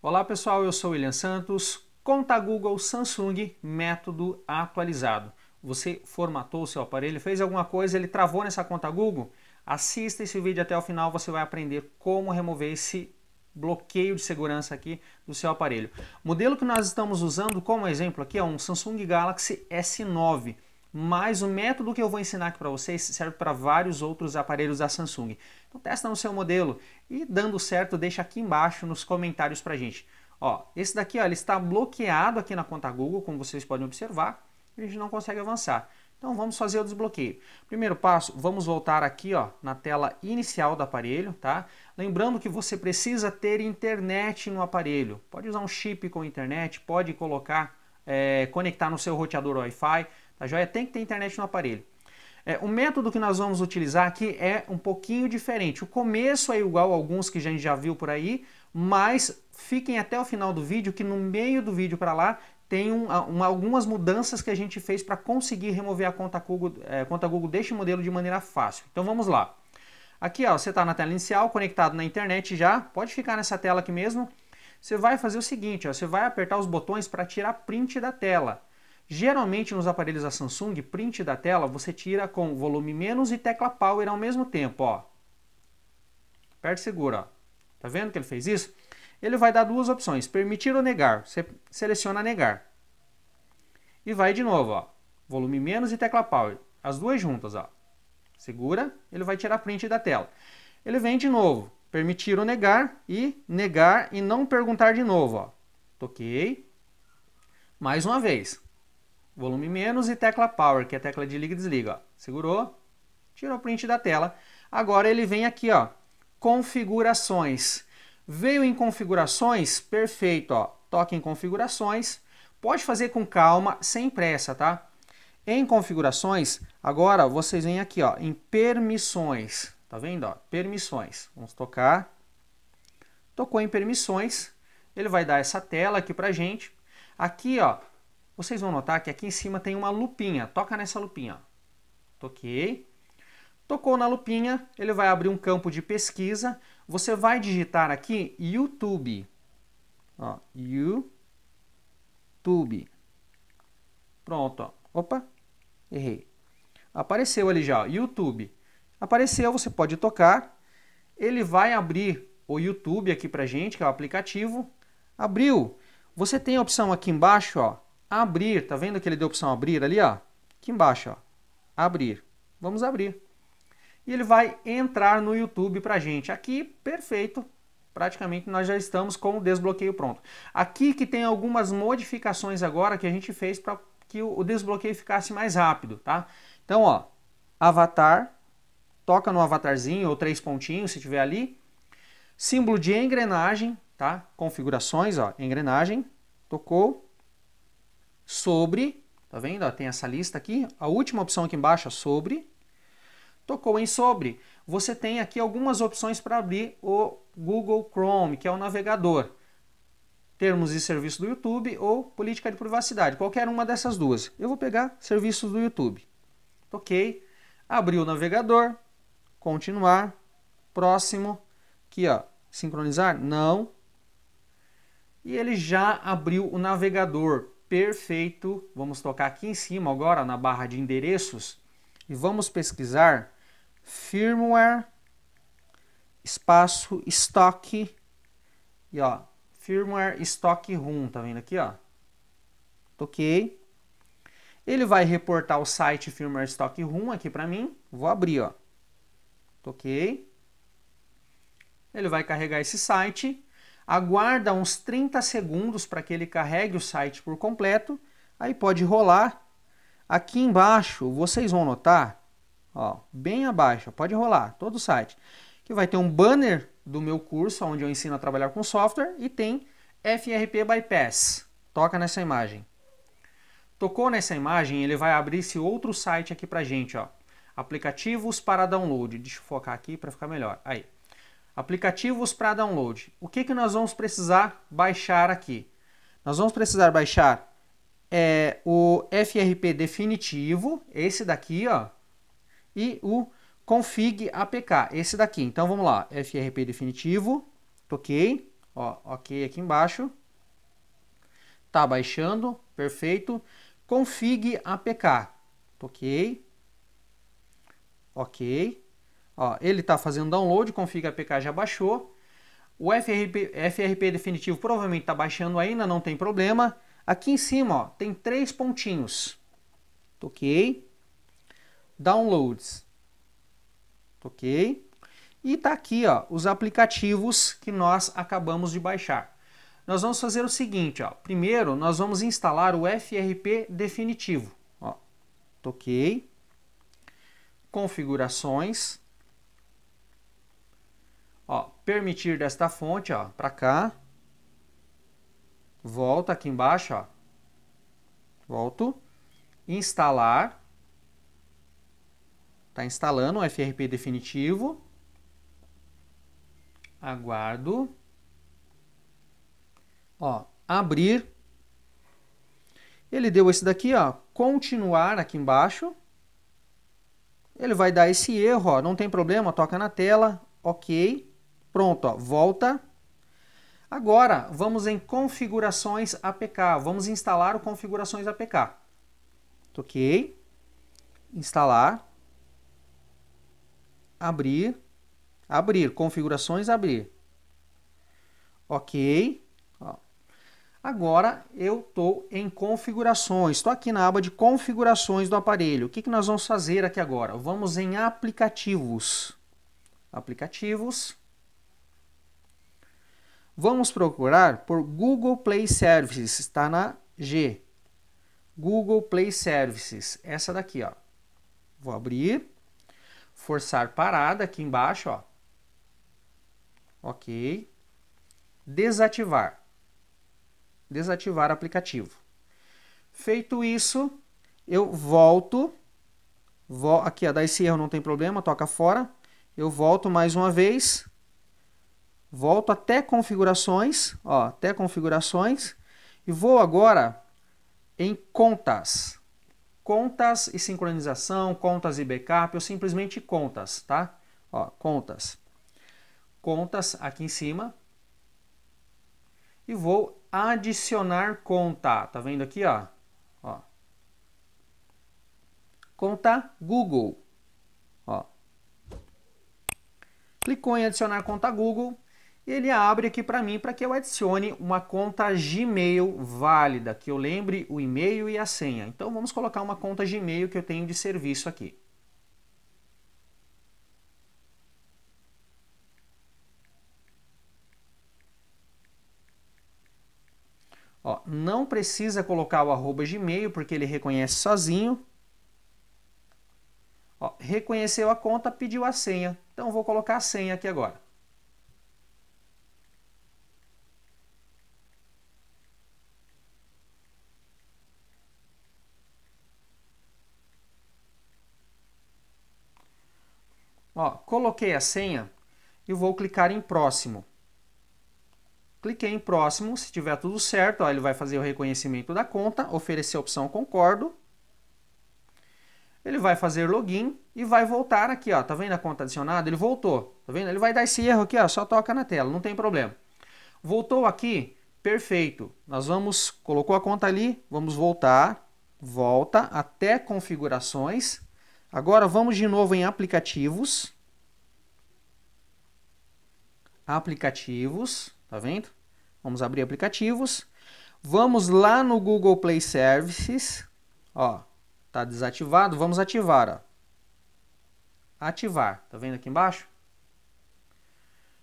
Olá pessoal, eu sou William Santos, Conta Google Samsung Método Atualizado. Você formatou o seu aparelho, fez alguma coisa, ele travou nessa conta Google? Assista esse vídeo até o final, você vai aprender como remover esse bloqueio de segurança aqui do seu aparelho. O modelo que nós estamos usando como exemplo aqui é um Samsung Galaxy S9 mas o método que eu vou ensinar aqui para vocês serve para vários outros aparelhos da Samsung. Então testa no seu modelo e dando certo, deixa aqui embaixo nos comentários para gente. Ó, esse daqui ó, ele está bloqueado aqui na conta Google, como vocês podem observar, a gente não consegue avançar. Então vamos fazer o desbloqueio. Primeiro passo, vamos voltar aqui ó, na tela inicial do aparelho, tá? Lembrando que você precisa ter internet no aparelho. Pode usar um chip com internet, pode colocar, é, conectar no seu roteador Wi-Fi, Tá joia? Tem que ter internet no aparelho. É, o método que nós vamos utilizar aqui é um pouquinho diferente. O começo é igual a alguns que a gente já viu por aí, mas fiquem até o final do vídeo, que no meio do vídeo para lá tem um, algumas mudanças que a gente fez para conseguir remover a conta Google, é, conta Google deste modelo de maneira fácil. Então vamos lá. Aqui ó, você está na tela inicial, conectado na internet já, pode ficar nessa tela aqui mesmo. Você vai fazer o seguinte, ó, você vai apertar os botões para tirar print da tela. Geralmente nos aparelhos da Samsung, print da tela você tira com volume menos e tecla power ao mesmo tempo, ó. Aperta e segura, ó. Tá vendo que ele fez isso? Ele vai dar duas opções, permitir ou negar. Você seleciona negar. E vai de novo, ó. Volume menos e tecla power. As duas juntas, ó. Segura, ele vai tirar print da tela. Ele vem de novo, permitir ou negar e negar e não perguntar de novo, ó. Toquei. Mais uma vez volume menos e tecla power, que é a tecla de liga e desliga. Ó. Segurou, tirou o print da tela. Agora ele vem aqui, ó, configurações. Veio em configurações, perfeito, ó. Toque em configurações. Pode fazer com calma, sem pressa, tá? Em configurações, agora vocês vêm aqui, ó, em permissões. Tá vendo, ó? Permissões. Vamos tocar. Tocou em permissões, ele vai dar essa tela aqui pra gente. Aqui, ó, vocês vão notar que aqui em cima tem uma lupinha. Toca nessa lupinha. Toquei. Tocou na lupinha, ele vai abrir um campo de pesquisa. Você vai digitar aqui YouTube. Ó, YouTube. Pronto. Ó. Opa, errei. Apareceu ali já, ó, YouTube. Apareceu, você pode tocar. Ele vai abrir o YouTube aqui pra gente, que é o aplicativo. Abriu. Você tem a opção aqui embaixo, ó, abrir, tá vendo que ele deu a opção abrir ali, ó? Aqui embaixo, ó. Abrir. Vamos abrir. E ele vai entrar no YouTube pra gente. Aqui, perfeito. Praticamente nós já estamos com o desbloqueio pronto. Aqui que tem algumas modificações agora que a gente fez para que o desbloqueio ficasse mais rápido, tá? Então, ó, avatar, toca no avatarzinho ou três pontinhos se tiver ali. Símbolo de engrenagem, tá? Configurações, ó, engrenagem, tocou, sobre, tá vendo? Ó, tem essa lista aqui, a última opção aqui embaixo sobre. Tocou em sobre, você tem aqui algumas opções para abrir o Google Chrome, que é o navegador. Termos e serviço do YouTube ou política de privacidade, qualquer uma dessas duas. Eu vou pegar serviços do YouTube. Toquei, abri o navegador, continuar, próximo, aqui ó, sincronizar, não. E ele já abriu o navegador, Perfeito. Vamos tocar aqui em cima agora na barra de endereços e vamos pesquisar firmware espaço estoque e ó, firmware stock room, tá vendo aqui, ó? Toquei. Ele vai reportar o site firmware stock room aqui para mim. Vou abrir, ó. Toquei. Ele vai carregar esse site aguarda uns 30 segundos para que ele carregue o site por completo, aí pode rolar. Aqui embaixo vocês vão notar, ó, bem abaixo, pode rolar todo o site, que vai ter um banner do meu curso onde eu ensino a trabalhar com software e tem FRP Bypass. Toca nessa imagem. Tocou nessa imagem, ele vai abrir esse outro site aqui para gente, ó. Aplicativos para download. Deixa eu focar aqui para ficar melhor. Aí. Aplicativos para download. O que, que nós vamos precisar baixar aqui? Nós vamos precisar baixar é, o FRP definitivo, esse daqui, ó, e o config APK, esse daqui. Então vamos lá, FRP definitivo, toquei, ó, ok aqui embaixo. Tá baixando, perfeito. Config APK, toquei. Ok. Ó, ele está fazendo download, config APK já baixou. O FRP, FRP definitivo provavelmente está baixando ainda, não tem problema. Aqui em cima ó, tem três pontinhos. Toquei. Downloads. Toquei. E está aqui ó, os aplicativos que nós acabamos de baixar. Nós vamos fazer o seguinte, ó. primeiro nós vamos instalar o FRP definitivo. Ó. Toquei. Configurações permitir desta fonte, ó, para cá. Volta aqui embaixo, ó. Volto. Instalar. Tá instalando o FRP definitivo. Aguardo. Ó, abrir. Ele deu esse daqui, ó, continuar aqui embaixo. Ele vai dar esse erro, ó, não tem problema, toca na tela, OK. Pronto, ó, volta. Agora, vamos em configurações APK. Vamos instalar o configurações APK. Toquei. Instalar. Abrir. Abrir. Configurações, abrir. Ok. Ó. Agora eu estou em configurações. Estou aqui na aba de configurações do aparelho. O que, que nós vamos fazer aqui agora? Vamos em aplicativos. Aplicativos. Vamos procurar por Google Play Services, está na G. Google Play Services, essa daqui, ó. Vou abrir, forçar parada aqui embaixo, ó. OK. Desativar. Desativar aplicativo. Feito isso, eu volto vo aqui, ó, dá esse erro, não tem problema, toca fora. Eu volto mais uma vez volto até configurações, ó, até configurações e vou agora em contas. Contas e sincronização, contas e backup, ou simplesmente contas, tá? Ó, contas. Contas aqui em cima. E vou adicionar conta, tá vendo aqui, ó? ó. Conta Google, ó. Clicou em adicionar conta Google, ele abre aqui para mim para que eu adicione uma conta Gmail válida, que eu lembre o e-mail e a senha. Então vamos colocar uma conta Gmail que eu tenho de serviço aqui. Ó, não precisa colocar o arroba Gmail porque ele reconhece sozinho. Ó, reconheceu a conta, pediu a senha. Então vou colocar a senha aqui agora. Ó, coloquei a senha e vou clicar em próximo. Cliquei em próximo, se tiver tudo certo, ó, ele vai fazer o reconhecimento da conta, oferecer a opção concordo. Ele vai fazer login e vai voltar aqui, ó, tá vendo a conta adicionada? Ele voltou, tá vendo? Ele vai dar esse erro aqui, ó, só toca na tela, não tem problema. Voltou aqui, perfeito. Nós vamos, colocou a conta ali, vamos voltar, volta até configurações, Agora vamos de novo em aplicativos. Aplicativos, tá vendo? Vamos abrir aplicativos. Vamos lá no Google Play Services. Ó, tá desativado, vamos ativar, ó. Ativar, tá vendo aqui embaixo?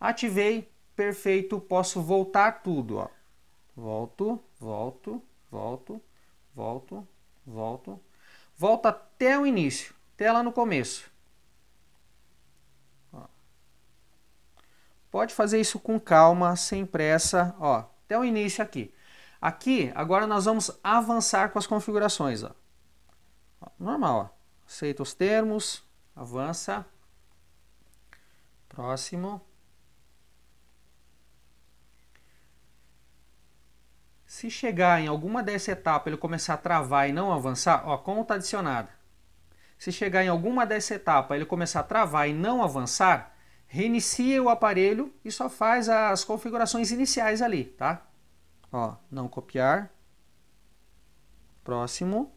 Ativei, perfeito, posso voltar tudo, ó. Volto, volto, volto, volto, volto. Volta até o início até lá no começo. Ó. Pode fazer isso com calma, sem pressa, ó, até o início aqui. Aqui, agora nós vamos avançar com as configurações, ó. Normal, ó. Aceita os termos, avança. Próximo. Se chegar em alguma dessa etapa ele começar a travar e não avançar, ó, conta adicionada. Se chegar em alguma dessa etapa ele começar a travar e não avançar, reinicia o aparelho e só faz as configurações iniciais ali, tá? Ó, não copiar. Próximo.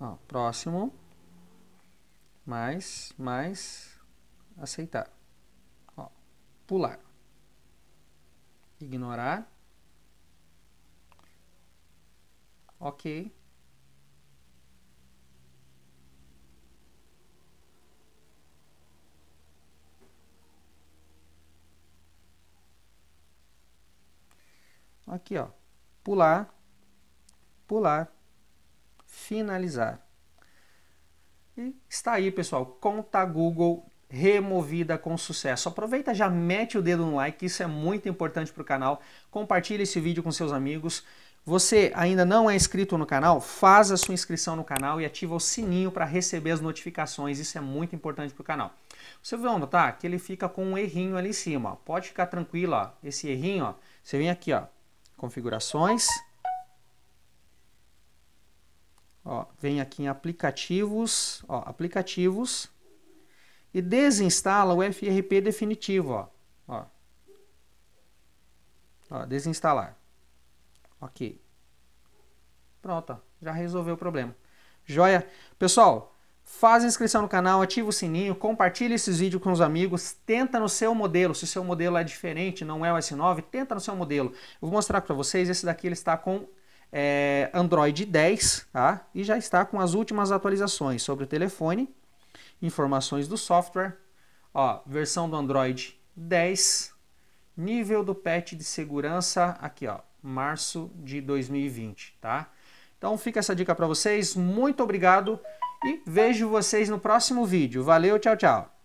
Ó, próximo. Mais, mais. Aceitar. Ó, pular ignorar. Ok. Aqui, ó. Pular, pular, finalizar. E está aí, pessoal. Conta Google removida com sucesso. Aproveita, já mete o dedo no like, isso é muito importante para o canal. Compartilhe esse vídeo com seus amigos. Você ainda não é inscrito no canal? Faz a sua inscrição no canal e ativa o sininho para receber as notificações. Isso é muito importante para o canal. Você vai notar que ele fica com um errinho ali em cima. Ó. Pode ficar tranquilo, ó. esse errinho. Ó. Você vem aqui, ó, configurações. Ó, vem aqui em aplicativos, ó, aplicativos e desinstala o FRP definitivo. Ó. Ó. Ó, desinstalar. Ok. Pronto, ó. já resolveu o problema. Joia? Pessoal, faz inscrição no canal, ativa o sininho, compartilha esses vídeos com os amigos, tenta no seu modelo, se o seu modelo é diferente, não é o S9, tenta no seu modelo. Eu vou mostrar para vocês, esse daqui ele está com é, Android 10, tá? E já está com as últimas atualizações sobre o telefone, informações do software, ó, versão do Android 10, nível do patch de segurança aqui, ó, março de 2020, tá? Então fica essa dica para vocês, muito obrigado e vejo vocês no próximo vídeo. Valeu, tchau, tchau.